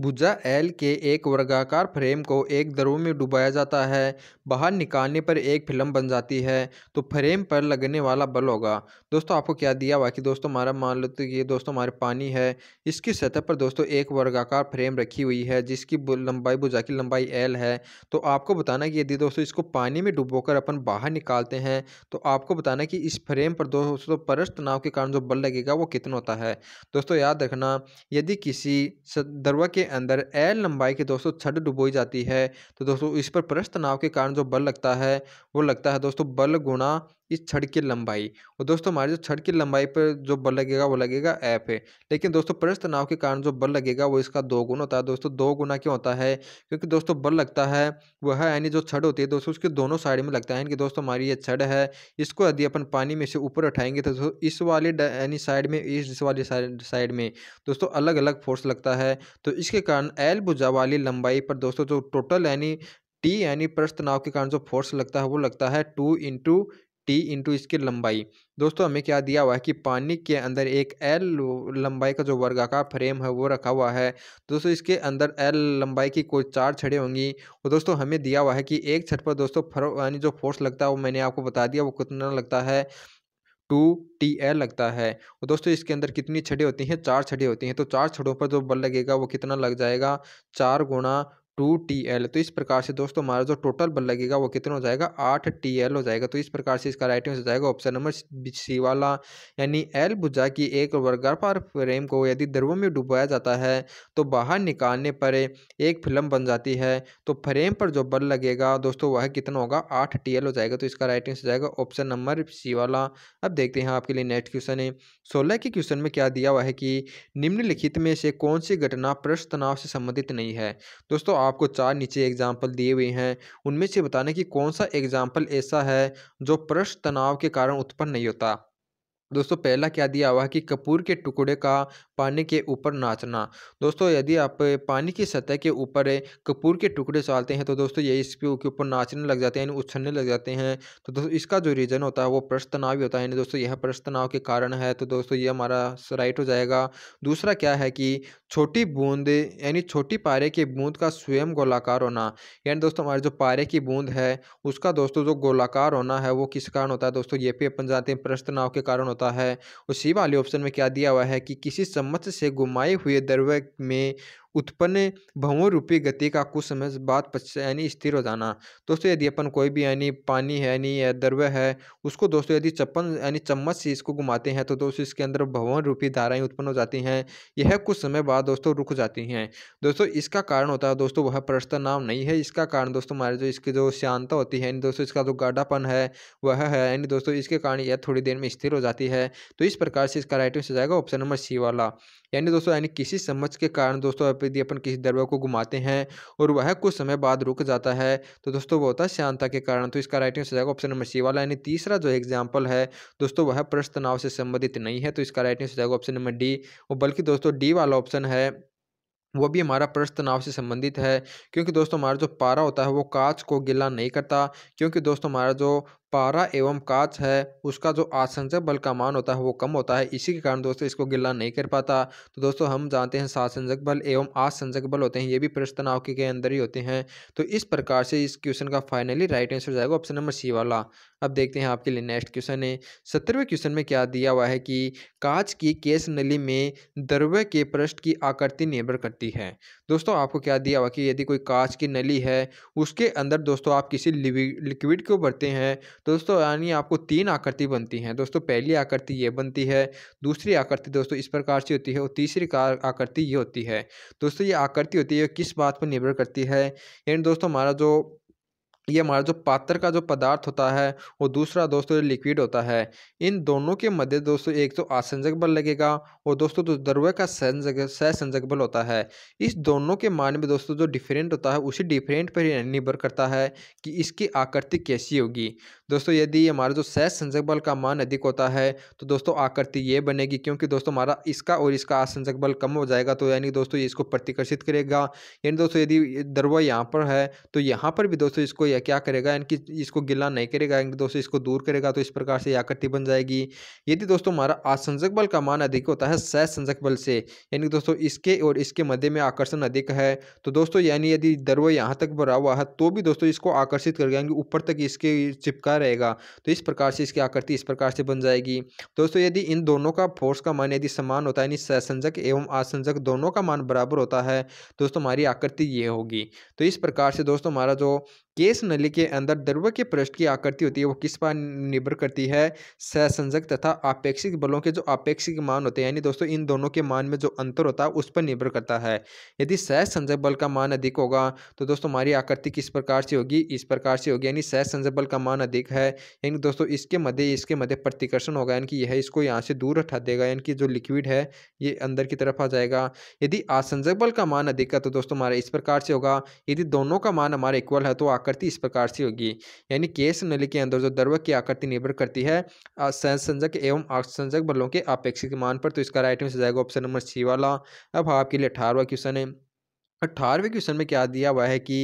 भुजा एल के एक वर्गाकार फ्रेम को एक द्रव में डुबाया जाता है बाहर निकालने पर एक फिल्म बन जाती है तो फ्रेम पर लगने वाला बल होगा दोस्तों आपको क्या दिया हुआ कि दोस्तों हमारा मान लो तो ये दोस्तों हमारे पानी है इसकी सतह पर दोस्तों एक वर्गाकार फ्रेम रखी हुई है जिसकी लंबाई भुजा की लंबाई एल है तो आपको बताना कि यदि दोस्तों इसको पानी में डुबो अपन बाहर निकालते हैं तो आपको बताना कि इस फ्रेम पर दोस्तों परस्त तनाव के कारण जो बल लगेगा वो कितना होता है दोस्तों याद रखना यदि किसी दरवा के अंदर एल लंबाई की दोस्तों छठ डुबोई जाती है तो दोस्तों इस पर प्रश्न तनाव के कारण जो बल लगता है वो लगता है दोस्तों बल गुणा इस छड़ की लंबाई और दोस्तों हमारे जो छड़ की लंबाई पर जो बल लगेगा वो लगेगा एफ है लेकिन दोस्तों परस तनाव के कारण जो बल लगेगा वो इसका दो गुना होता है दोस्तों दो गुना क्यों होता है क्योंकि दोस्तों बल लगता है वह यानी जो छड़ होती है दोस्तों उसके दोनों साइड में लगता है यानी कि दोस्तों हमारी ये छड़ है इसको यदि अपन पानी में से ऊपर उठाएंगे तो इस वाले यानी साइड में इस वाली साइड में दोस्तों अलग अलग फोर्स लगता है तो इसके कारण एल भुजा वाली लंबाई पर दोस्तों जो टोटल यानी टी यानी प्रश्न तनाव के कारण जो फोर्स लगता है वो लगता है टू इंटू टी इंटू इसकी लंबाई दोस्तों हमें क्या दिया हुआ है कि पानी के अंदर एक एल लंबाई का जो वर्गाकार फ्रेम है वो रखा हुआ है दोस्तों इसके अंदर एल लंबाई की कोई चार छड़े होंगी और दोस्तों हमें दिया हुआ है कि एक छत पर दोस्तों फर यानी जो फोर्स लगता है वो मैंने आपको बता दिया वो कितना लगता है टू टी एल लगता है और दोस्तों इसके अंदर कितनी छड़े होती हैं चार छड़े होती हैं तो चार छड़ों पर जो बल लगेगा वो कितना लग जाएगा चार गुणा टू टी एल तो इस प्रकार से दोस्तों हमारा जो टोटल बल लगेगा वो कितना हो जाएगा आठ टी एल हो जाएगा तो इस प्रकार से इसका राइट आंसर हो जाएगा ऑप्शन नंबर सी वाला यानी एल भुजा की एक वर्गाकार फ्रेम को यदि द्रवों में डुबाया जाता है तो बाहर निकालने पर एक फिल्म बन जाती है तो फ्रेम पर जो बल लगेगा दोस्तों वह कितना होगा आठ टी एल हो जाएगा तो इसका राइट आंसर हो जाएगा ऑप्शन नंबर सी वाला अब देखते हैं आपके लिए नेक्स्ट क्वेश्चन है सोलह के क्वेश्चन में क्या दिया हुआ है कि निम्नलिखित में से कौन सी घटना पृष्ठ तनाव से संबंधित नहीं है दोस्तों आपको चार नीचे एग्जाम्पल दिए हुए हैं उनमें से बताना कि कौन सा एग्जाम्पल ऐसा है जो प्रश्न तनाव के कारण उत्पन्न नहीं होता दोस्तों पहला क्या दिया हुआ है कि कपूर के टुकड़े का पानी के ऊपर नाचना दोस्तों यदि आप पानी की सतह के ऊपर कपूर के टुकड़े चालते हैं तो दोस्तों ये इसके ऊपर नाचने लग जाते हैं उछलने लग जाते हैं तो दोस्तों इसका जो रीज़न होता है वो प्रस्तनाव ही होता है यानी दोस्तों यह प्रस्तनाव के कारण है तो दोस्तों ये हमारा राइट हो जाएगा दूसरा क्या है कि छोटी बूंद यानी छोटी पारे की बूंद का स्वयं गोलाकार होना यानी दोस्तों हमारे जो पारे की बूंद है उसका दोस्तों जो गोलाकार होना है वो किस कारण होता है दोस्तों ये पे अपन जानते हैं प्रस्तनाव के कारण होता होता है उसी वाले ऑप्शन में क्या दिया हुआ है कि किसी सम्मत से घुमाए हुए द्रव्य में उत्पन्न भवों रूपी गति का कुछ समय बाद पश्चात यानी स्थिर हो जाना दोस्तों यदि अपन कोई भी यानी पानी है यानी या द्रव्य है उसको दोस्तों यदि चप्पन यानी चम्मच से इसको घुमाते हैं तो दोस्तों इसके अंदर भवन रूपी धाराएं उत्पन्न हो जाती हैं यह कुछ समय बाद दोस्तों रुक जाती हैं दोस्तों इसका कारण होता है दोस्तों वह प्रस्त नाम नहीं है इसका कारण दोस्तों हमारे जो इसकी जो शांता होती है यानी दोस्तों इसका जो गाढ़ापन है वह है यानी दोस्तों इसके कारण यह थोड़ी देर में स्थिर हो जाती है तो इस प्रकार से इसका राइट आंसर जाएगा ऑप्शन नंबर सी वाला यानी दोस्तों यानी किसी समझ के कारण दोस्तों पर यदि अपन किसी द्रव्य को घुमाते हैं और वह कुछ समय बाद रुक जाता है तो दोस्तों वो होता है श्यांता के कारण तो इसका राइट आंसर जाएगा ऑप्शन नंबर सी वाला यानी तीसरा जो एग्जाम्पल है दोस्तों वह प्रश्न तनाव से संबंधित नहीं है तो इसका राइट आंसर जाएगा ऑप्शन नंबर डी और बल्कि दोस्तों डी वाला ऑप्शन है वो भी हमारा प्रश्न तनाव से संबंधित है क्योंकि दोस्तों हमारा जो पारा होता है वो कांच को गिला नहीं करता क्योंकि दोस्तों हमारा जो पारा एवं कांच है उसका जो आसंजक बल का मान होता है वो कम होता है इसी के कारण दोस्तों इसको गिल्ला नहीं कर पाता तो दोस्तों हम जानते हैं सासंजक बल एवं आसंजक बल होते हैं ये भी प्रश्न तनाव के अंदर ही होते हैं तो इस प्रकार से इस क्वेश्चन का फाइनली राइट आंसर जाएगा ऑप्शन नंबर सी वाला अब देखते हैं आपके लिए नेक्स्ट क्वेश्चन है सत्रहवें क्वेश्चन में क्या दिया हुआ है कि कांच की केस नली में द्रव्य के पृष्ठ की आकृति निर्भर करती है दोस्तों आपको क्या दिया हुआ कि यदि कोई कांच की नली है उसके अंदर दोस्तों आप किसी लिक्विड को भरते हैं दोस्तों यानी आपको तीन आकृति बनती हैं दोस्तों पहली आकृति ये बनती है दूसरी आकृति दोस्तों इस प्रकार से होती है और तीसरी आकृति ये होती है दोस्तों ये आकृति होती है किस बात पर निर्भर करती है यानी दोस्तों हमारा जो ये हमारा जो पात्र का जो पदार्थ होता है और दूसरा दोस्तों ये लिक्विड होता है इन दोनों के मध्य दोस्तों एक तो आसंजक बल लगेगा और दोस्तों तो द्रव्य का संजक सहसंजक बल होता है इस दोनों के मान में दोस्तों जो डिफरेंट होता है उसी डिफरेंट पर ही निर्भर करता है कि इसकी आकृति कैसी होगी दोस्तों यदि हमारा जो सहसंजक बल का मान अधिक होता है तो दोस्तों आकृति ये बनेगी क्योंकि दोस्तों हमारा इसका और इसका आसंजक बल कम हो जाएगा तो यानी दोस्तों इसको प्रतिकर्षित करेगा यानी दोस्तों यदि द्रव्य यहाँ पर है तो यहाँ पर भी दोस्तों इसको यह क्या करेगा यानी कि इसको गिला नहीं करेगा यानी दोस्तों इसको दूर करेगा तो इस प्रकार से आकृति बन जाएगी यदि दोस्तों हमारा असंजक बल का मान अधिक होता है सहसंजक बल से यानी दोस्तों इसके और इसके मध्य में आकर्षण अधिक है तो दोस्तों यानी यदि दरवा यहाँ तक भरा हुआ है तो भी दोस्तों इसको आकर्षित करेगा यानी ऊपर तक इसके चिपका रहेगा तो इस प्रकार से इसकी आकृति इस प्रकार से बन जाएगी दोस्तों यदि इन दोनों का फोर्स का मान यदि समान होता है यानी सहसंजक एवं असंजक दोनों का मान बराबर होता है दोस्तों हमारी आकृति ये होगी तो इस प्रकार से दोस्तों हमारा जो केस नली के अंदर द्रव्य के पृष्ठ की आकृति होती है वो किस पर निर्भर करती है सहसंजक तथा आपेक्षिक बलों के जो आपेक्षिक मान होते हैं यानी दोस्तों इन दोनों के मान में जो अंतर होता है उस पर निर्भर करता है यदि सहसंजक बल का मान अधिक होगा तो दोस्तों हमारी आकृति किस प्रकार से होगी इस प्रकार से होगी यानी सहसंजक बल का मान अधिक है यानी दोस्तों इसके मध्य इसके मध्य प्रतिकर्षण होगा यानी कि यह इसको यहाँ से दूर हटा देगा यानी कि जो लिक्विड है ये अंदर की तरफ आ जाएगा यदि असंजक बल का मान अधिक है तो दोस्तों हमारा इस प्रकार से होगा यदि दोनों का मान हमारा इक्वल है तो आकृति इस प्रकार से होगी यानी केस नली के अंदर जो द्रव की आकृति निर्भर करती है संजक एवं असंजक बलों के अपेक्षित मान पर तो इसका राइट आंसर जाएगा ऑप्शन नंबर सी वाला अब आपके लिए अठारहवा क्वेश्चन है अठारहवें क्वेश्चन में क्या दिया हुआ है कि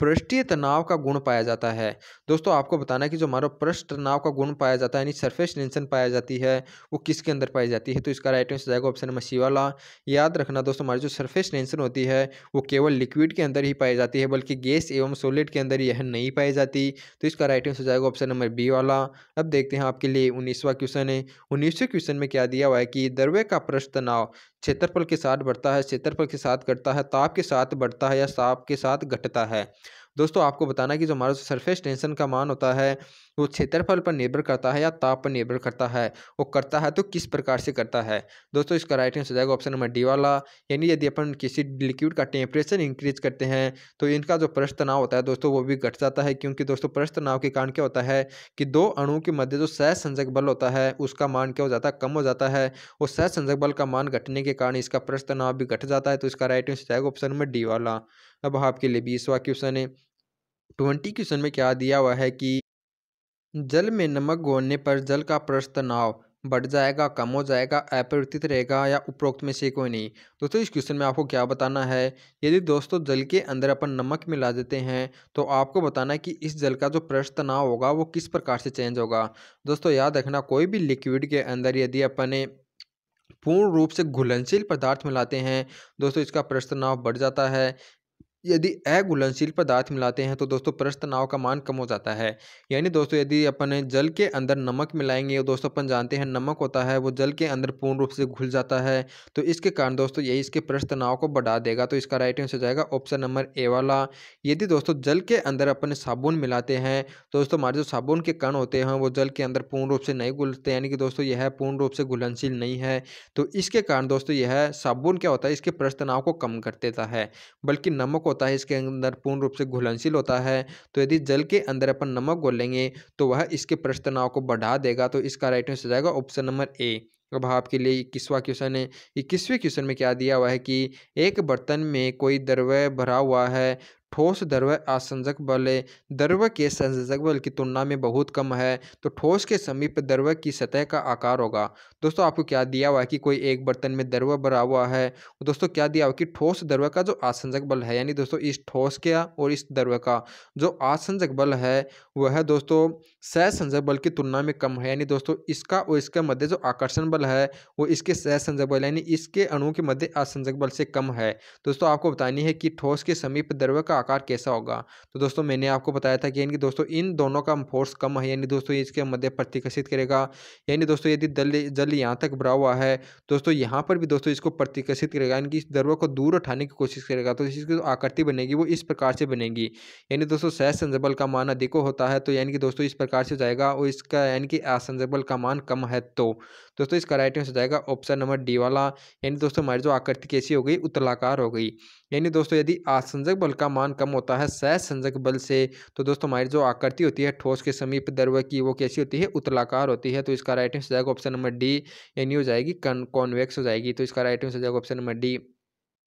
पृष्ठीय तनाव का गुण पाया जाता है दोस्तों आपको बताना है कि जो हमारा पृष्ठ तनाव का गुण पाया जाता है यानी सरफेस टेंशन पाया जाती है वो किसके अंदर पाई जाती है तो इसका राइट आंसर जाएगा ऑप्शन नंबर सी वाला याद रखना दोस्तों हमारी जो सरफेस टेंशन होती है वो केवल लिक्विड के अंदर ही पाई जाती है बल्कि गैस एवं सोलिड के अंदर यह नहीं पाई जाती तो इसका राइट आंसर जाएगा ऑप्शन नंबर बी वाला अब देखते हैं आपके लिए उन्नीसवा क्वेश्चन है उन्नीसवें क्वेश्चन में क्या दिया हुआ है कि द्रव्य का पृष्ठ तनाव क्षेत्रफल के साथ बढ़ता है क्षेत्रफल के साथ घटता है ताप के साथ बढ़ता है या ताप के साथ घटता है दोस्तों आपको बताना कि जो हमारा सरफेस टेंशन का मान होता है वो क्षेत्रफल पर निर्भर करता है या ताप पर निर्भर करता है वो करता है तो किस प्रकार से करता है दोस्तों इसका राइट आंसर जाएगा ऑप्शन नंबर डी वाला यानी यदि अपन किसी लिक्विड का टेम्परेचर इंक्रीज करते हैं तो इनका जो प्रश्न तनाव होता है दोस्तों वो भी घट जाता है क्योंकि दोस्तों प्रश्न तनाव के कारण क्या होता है कि दो अणु के मध्य जो सह संजक बल होता है उसका मान क्या हो जाता है कम हो जाता है और सहसंजक बल का मान घटने के कारण इसका प्रश्न तनाव भी घट जाता है तो इसका राइट आंसर जाएगा ऑप्शन नंबर डी वाला अब आपके लिए बीसवा क्वेश्चन है ट्वेंटी क्वेश्चन में क्या दिया हुआ है कि जल में नमक घोलने पर जल का प्रस्त तनाव बढ़ जाएगा कम हो जाएगा अपरिवर्तित रहेगा या उपरोक्त में से कोई नहीं दोस्तों इस क्वेश्चन में आपको क्या बताना है यदि दोस्तों जल के अंदर अपन नमक मिला देते हैं तो आपको बताना है कि इस जल का जो प्रश तनाव होगा वो किस प्रकार से चेंज होगा दोस्तों याद रखना कोई भी लिक्विड के अंदर यदि अपने पूर्ण रूप से घुलनशील पदार्थ मिलाते हैं दोस्तों इसका तनाव बढ़ जाता है यदि अघुलनशील पदार्थ मिलाते हैं तो दोस्तों प्रस्त तनाव का मान कम हो जाता है यानी दोस्तों यदि अपन जल के अंदर नमक मिलाएंगे और दोस्तों अपन जानते हैं नमक होता है वो जल के अंदर पूर्ण रूप से घुल जाता है तो इसके कारण दोस्तों यही इसके प्रस्त तनाव को बढ़ा देगा तो इसका राइट आंसर जाएगा ऑप्शन नंबर ए वाला यदि दोस्तों जल के अंदर अपन साबुन मिलाते हैं तो दोस्तों हमारे जो साबुन के कण होते हैं वो जल के अंदर पूर्ण रूप से नहीं घुलते यानी कि दोस्तों यह पूर्ण रूप से घुलनशील नहीं है तो इसके कारण दोस्तों यह साबुन क्या होता है इसके प्रस्त तनाव को कम कर देता है बल्कि नमक होता है इसके अंदर पूर्ण रूप से घुलनशील होता है तो यदि जल के अंदर अपन नमक घोलेंगे तो वह इसके पृष्ठ तनाव को बढ़ा देगा तो इसका राइट आंसर जाएगा ऑप्शन नंबर ए अब आपके लिए इक्कीसवा क्वेश्चन है इक्कीसवें क्वेश्चन में क्या दिया हुआ है कि एक बर्तन में कोई द्रव्य भरा हुआ है ठोस द्रव असंजक बल है के संजक बल की तुलना में बहुत कम है तो ठोस के समीप द्रव की सतह का आकार होगा दोस्तों आपको क्या दिया हुआ है कि कोई एक बर्तन में द्रव भरा हुआ है दोस्तों क्या दिया हुआ कि ठोस द्रव का जो आसंजक बल है यानी दोस्तों इस ठोस का और इस द्रव का जो आसंजक बल है वह है दोस्तों सहसंजक बल की तुलना में कम है यानी दोस्तों इसका और इसके मध्य जो आकर्षण बल है वो इसके सहसंजक बल यानी इसके अणु के मध्य आसंजक बल से कम है दोस्तों आपको बतानी है कि ठोस के समीप द्रव का आकार कैसा होगा तो दोस्तों मैंने आपको बताया था कि यानी कि दोस्तों इन दोनों का फोर्स कम है यानी दोस्तों ये इसके मध्य प्रतिकर्षित करेगा यानी दोस्तों यदि दल जल यहाँ तक भरा हुआ है दोस्तों यहाँ पर भी दोस्तों इसको प्रतिकर्षित करेगा यानी कि इस दर्व को दूर उठाने की कोशिश करेगा तो इसकी जो आकृति बनेगी वो इस प्रकार से बनेगी यानी दोस्तों सह संजबल का मान अधिको होता है तो यानी कि दोस्तों इस प्रकार से जाएगा और इसका यानी कि असंजबल का मान कम है तो दोस्तों इसका राइट आंसर हो जाएगा ऑप्शन नंबर डी वाला यानी दोस्तों हमारी जो आकृति कैसी हो गई उतलाकार हो गई यानी दोस्तों यदि आसंजक बल का मान कम होता है सहसंजक बल से तो दोस्तों हमारी जो आकृति होती है ठोस के समीप द्रव की वो कैसी होती है उतलाकार होती है तो इसका राइट आंसर जाएगा ऑप्शन नंबर डी यानी हो जाएगी कॉन्वेक्स हो जाएगी तो इसका राइट आंसर जाएगा ऑप्शन नंबर डी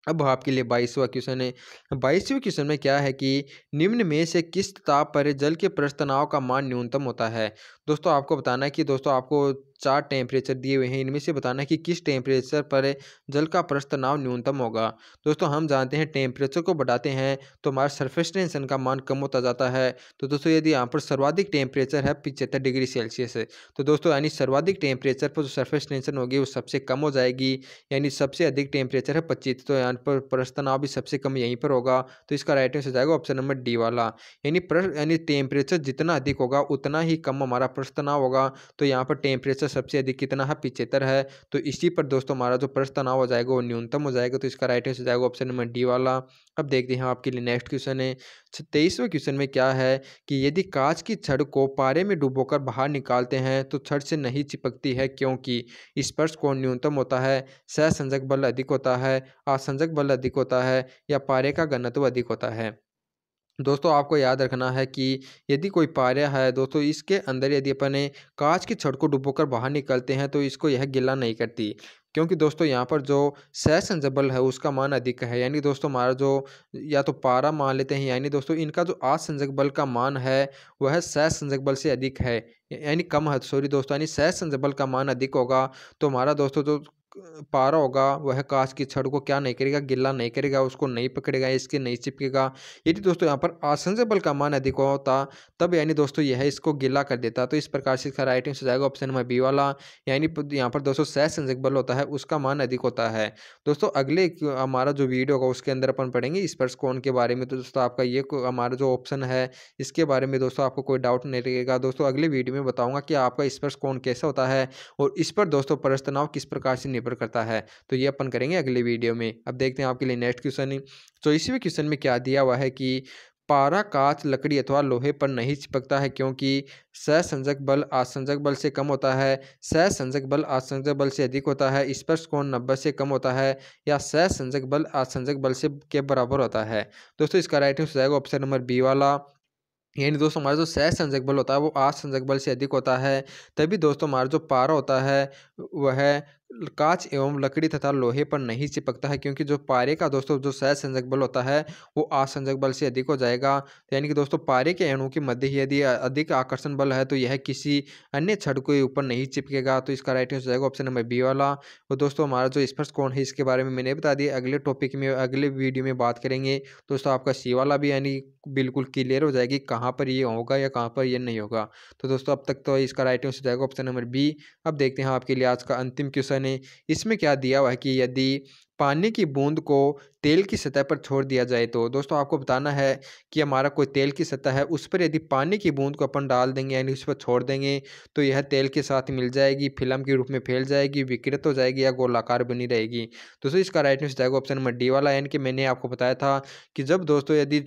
अब आपके लिए बाईसवा क्वेश्चन है बाईसवें क्वेश्चन में क्या है कि निम्न में से किस ताप पर जल के प्रस्तनाव का मान न्यूनतम होता है दोस्तों आपको बताना है कि दोस्तों आपको चार टेम्परेचर दिए हुए हैं इनमें से बताना है कि किस टेम्परेचर पर जल का प्रस्तनाव तनाव न्यूनतम होगा दोस्तों हम जानते हैं टेम्परेचर को बढ़ाते हैं तो हमारा सरफेस टेंशन का मान कम होता जाता है तो दोस्तों यदि यहाँ पर सर्वाधिक टेम्परेचर है पिचहत्तर डिग्री सेल्सियस तो दोस्तों यानी सर्वाधिक टेम्परेचर पर जो सर्फेस टेंशन होगी वो सबसे कम हो जाएगी यानी सबसे अधिक टेम्परेचर है पच्चीस तो यहाँ पर प्रस्तनाव तनाव भी सबसे कम यहीं पर होगा तो इसका राइट आंसर जाएगा ऑप्शन नंबर डी वाला यानी यानी टेम्परेचर जितना अधिक होगा उतना ही कम हमारा प्रस्तनाव तनाव होगा तो यहाँ पर टेम्परेचर सबसे अधिक कितना है पिछहत्तर है तो इसी पर दोस्तों हमारा जो प्रश्न तनाव हो जाएगा वो न्यूनतम हो जाएगा तो इसका राइट आंसर हो जाएगा ऑप्शन नंबर डी वाला अब देखते हैं आपके लिए नेक्स्ट क्वेश्चन है अच्छा, तेईसवें क्वेश्चन में क्या है कि यदि कांच की छड़ को पारे में डुबोकर बाहर निकालते हैं तो छड़ से नहीं चिपकती है क्योंकि स्पर्श कोण न्यूनतम होता है सहसंजक बल अधिक होता है असंजक बल अधिक होता है या पारे का घनत्व अधिक होता है दोस्तों आपको याद रखना है कि यदि कोई पारा है दोस्तों इसके अंदर यदि अपने कांच की छड़ को डुबो बाहर निकलते हैं तो इसको यह गिला नहीं करती क्योंकि दोस्तों यहाँ पर जो सेशन जबल है उसका मान अधिक है यानी दोस्तों हमारा जो या तो पारा मान लेते हैं यानी दोस्तों इनका जो आसंजक बल का मान है वह सहसंजक बल से अधिक है यानी कम है सॉरी दोस्तों यानी सहसंजक बल का मान अधिक होगा तो हमारा दोस्तों जो पारा होगा वह कांच की छड़ को क्या नहीं करेगा गिल्ला नहीं करेगा उसको नहीं पकड़ेगा इसके नहीं चिपकेगा यदि दोस्तों यहाँ पर आसंजय बल का मान अधिक होता तब यानी दोस्तों यह इसको गिल्ला कर देता तो इस प्रकार से इसका राइटिंग से जाएगा ऑप्शन नंबर बी वाला यानी यहाँ पर दोस्तों सहसंजक बल होता है उसका मान अधिक होता है दोस्तों अगले हमारा जो वीडियो होगा उसके अंदर अपन पढ़ेंगे स्पर्श कोण के बारे में तो दोस्तों आपका ये हमारा जो ऑप्शन है इसके बारे में दोस्तों आपको कोई डाउट नहीं रहेगा दोस्तों अगले वीडियो में बताऊँगा कि आपका स्पर्श कौन कैसा होता है और इस पर दोस्तों परस्तनाव किस प्रकार से निर्भर करता है तो ये अपन करेंगे अगले वीडियो में अब देखते हैं आपके लिए नेक्स्ट क्वेश्चन तो इसी क्वेश्चन में क्या दिया हुआ है कि पारा कांच लकड़ी अथवा लोहे पर नहीं चिपकता है क्योंकि सहसंजक बल आसंजक बल से कम होता है सहसंजक बल आसंजक बल से अधिक होता है स्पर्श कोण नब्बे से कम होता है या सहसंजक बल आसंजक बल से के बराबर होता है दोस्तों इसका राइट आंसर जाएगा ऑप्शन नंबर बी वाला यानी दोस्तों हमारा जो सह संजक बल होता है वो आज संजक बल से अधिक होता है तभी दोस्तों हमारा जो पारा होता है वह कांच एवं लकड़ी तथा लोहे पर नहीं चिपकता है क्योंकि जो पारे का दोस्तों जो सह संजक बल होता है वो आसंजक बल से अधिक हो जाएगा यानी कि दोस्तों पारे के अणु के मध्य ही यदि अधिक आकर्षण बल है तो यह किसी अन्य छड़ के ऊपर नहीं चिपकेगा तो इसका राइट आंसर हो जाएगा ऑप्शन नंबर बी वाला और दोस्तों हमारा जो स्पर्श कोण है इसके बारे में मैंने बता दिया अगले टॉपिक में अगले वीडियो में बात करेंगे दोस्तों आपका सी वाला भी यानी बिल्कुल क्लियर हो जाएगी कहाँ पर ये होगा या कहाँ पर ये नहीं होगा तो दोस्तों अब तक तो इसका राइट आंसर हो जाएगा ऑप्शन नंबर बी अब देखते हैं आपके लिए आज का अंतिम क्वेश्चन मैंने इसमें क्या दिया हुआ है कि यदि पानी की बूंद को तेल की सतह पर छोड़ दिया जाए तो दोस्तों आपको बताना है कि हमारा कोई तेल की सतह है उस पर यदि पानी की बूंद को अपन डाल देंगे यानी उस पर छोड़ देंगे तो यह तेल के साथ मिल जाएगी फिल्म के रूप में फैल जाएगी विकृत हो जाएगी या गोलाकार बनी रहेगी दोस्तों इसका राइट आंसर जाएगा ऑप्शन नंबर डी वाला यानी कि मैंने आपको बताया था कि जब दोस्तों यदि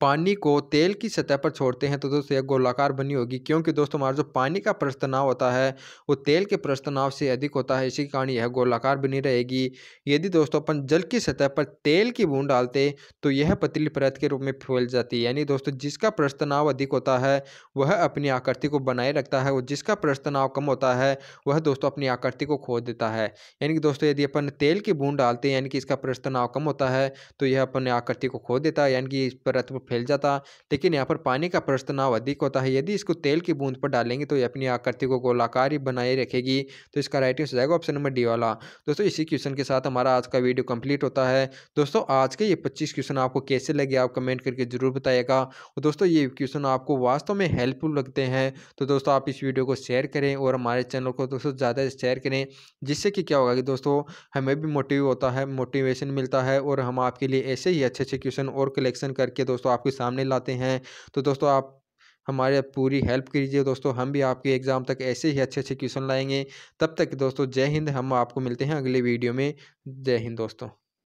पानी को तेल की सतह पर छोड़ते हैं तो दोस्तों यह गोलाकार बनी होगी क्योंकि दोस्तों हमारा जो पानी का प्रस्तनाव होता है वो तेल के प्रस्तनाव से अधिक होता है इसी कारण यह गोलाकार बनी रहेगी यदि दोस्तों अपन जल की सतह पर तेल की बूंद डालते तो यह पतली परत के रूप में फैल जाती है यानी दोस्तों जिसका प्रस्तनाव अधिक होता है वह अपनी आकृति को बनाए रखता है और जिसका प्रस्तनाव कम होता है वह दोस्तों अपनी आकृति को खो देता है यानी कि दोस्तों यदि अपन तेल की बूंद डालते हैं यानी कि इसका प्रस्तनाव कम होता है तो यह अपने आकृति को खो देता है यानी कि इस परत में फैल जाता लेकिन यहाँ पर पानी का प्रस्तनाव अधिक होता है यदि इसको तेल की बूंद पर डालेंगे तो ये अपनी आकृति को गोलाकार ही बनाए रखेगी तो इसका राइट आंसर जाएगा ऑप्शन नंबर डी वाला दोस्तों इसी क्वेश्चन के साथ हमारा आज का वीडियो कंप्लीट होता है दोस्तों आज के ये पच्चीस क्वेश्चन आपको कैसे लगे आप कमेंट करके जरूर बताइएगा और दोस्तों ये क्वेश्चन आपको वास्तव में हेल्पफुल लगते हैं तो दोस्तों आप इस वीडियो को शेयर करें और हमारे चैनल को दोस्तों ज़्यादा शेयर करें जिससे कि क्या होगा कि दोस्तों हमें भी मोटिव होता है मोटिवेशन मिलता है और हम आपके लिए ऐसे ही अच्छे अच्छे क्वेश्चन और कलेक्शन करके दोस्तों दोस्तों आपके सामने लाते हैं तो दोस्तों आप हमारे पूरी हेल्प कीजिए दोस्तों हम भी आपके एग्ज़ाम तक ऐसे ही अच्छे अच्छे क्वेश्चन लाएंगे तब तक दोस्तों जय हिंद हम आपको मिलते हैं अगले वीडियो में जय हिंद दोस्तों